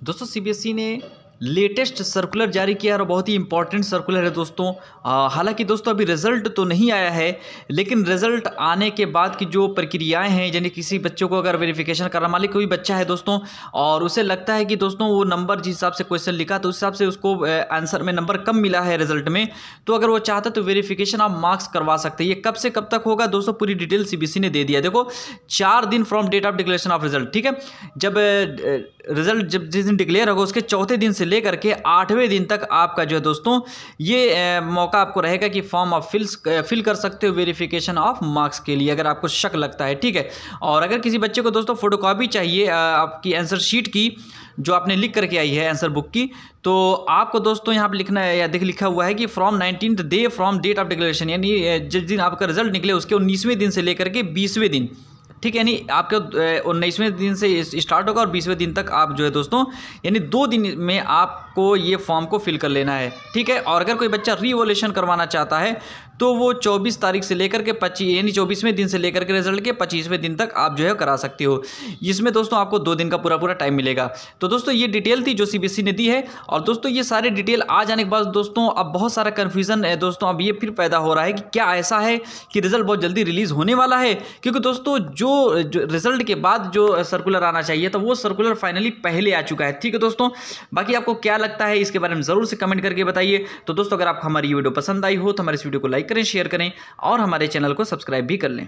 ¿Dos o si bien latest circular जारी किया है और बहुत ही इंपॉर्टेंट सर्कुलर है दोस्तों हालांकि दोस्तों अभी रिजल्ट तो नहीं आया है लेकिन रिजल्ट आने के बाद की जो प्रक्रियाएं हैं यानी किसी बच्चों को अगर वेरिफिकेशन करना मालिक कोई बच्चा है दोस्तों और उसे लगता है कि दोस्तों वो नंबर जिस हिसाब से क्वेश्चन लिखा तो उस हिसाब से उसको आंसर में नंबर कम मिला है रिजल्ट में तो अगर वो चाहता तो वेरीफिकेशन आप मार्क्स करवा सकते हैं ये कब से कब तक होगा दोस्तों पूरी डिटेल सी ने दे दिया देखो चार दिन from date of declaration of result ठीक है जब रिजल्ट जब जिस दिन डिक्लेयर होगा उसके चौथे दिन से लेकर के आठवें दिन तक आपका जो है दोस्तों ये मौका आपको रहेगा कि फॉर्म आप फिल फिल कर सकते हो वेरिफिकेशन ऑफ मार्क्स के लिए अगर आपको शक लगता है ठीक है और अगर किसी बच्चे को दोस्तों फोटोकॉपी चाहिए आपकी आंसर शीट की जो आपने लिख करके आई है आंसर बुक की तो आपको दोस्तों यहाँ पर लिखना है या देख लिखा हुआ है कि from nineteen day from date of declaration यानी जिस दिन आपका रिजल्ट निकले उसके उन्नीसवें दिन से लेकर के बीसवें दिन ठीक है यानी आपके उन्नीसवें दिन से स्टार्ट होगा और बीसवें दिन तक आप जो है दोस्तों यानी दो दिन में आपको ये फॉर्म को फिल कर लेना है ठीक है और अगर कोई बच्चा रीवोल्यूशन करवाना चाहता है तो वो चौबीस तारीख से लेकर के पच्चीस यानी चौबीसवें दिन से लेकर के रिजल्ट के पच्चीसवें दिन तक आप जो है करा सकते हो इसमें दोस्तों आपको दो दिन का पूरा पूरा टाइम मिलेगा तो दोस्तों ये डिटेल थी जो सी ने दी है और दोस्तों ये सारे डिटेल आ जाने के बाद दोस्तों अब बहुत सारा कन्फ्यूज़न है दोस्तों अब ये फिर पैदा हो रहा है कि क्या ऐसा है कि रिज़ल्ट बहुत जल्दी रिलीज़ होने वाला है क्योंकि दोस्तों जो, रिज़ल्ट के बाद जो सर्कुलर आना चाहिए तो वो सर्कुलर फाइनली पहले आ चुका है ठीक है दोस्तों बाकी आपको क्या लगता है इसके बारे में ज़रूर से कमेंट करके बताइए तो दोस्तों अगर आपको हमारी वीडियो पसंद आई हो तो हमारे इस वीडियो को लाइक लाइक करें शेयर करें और हमारे चैनल को सब्सक्राइब भी कर लें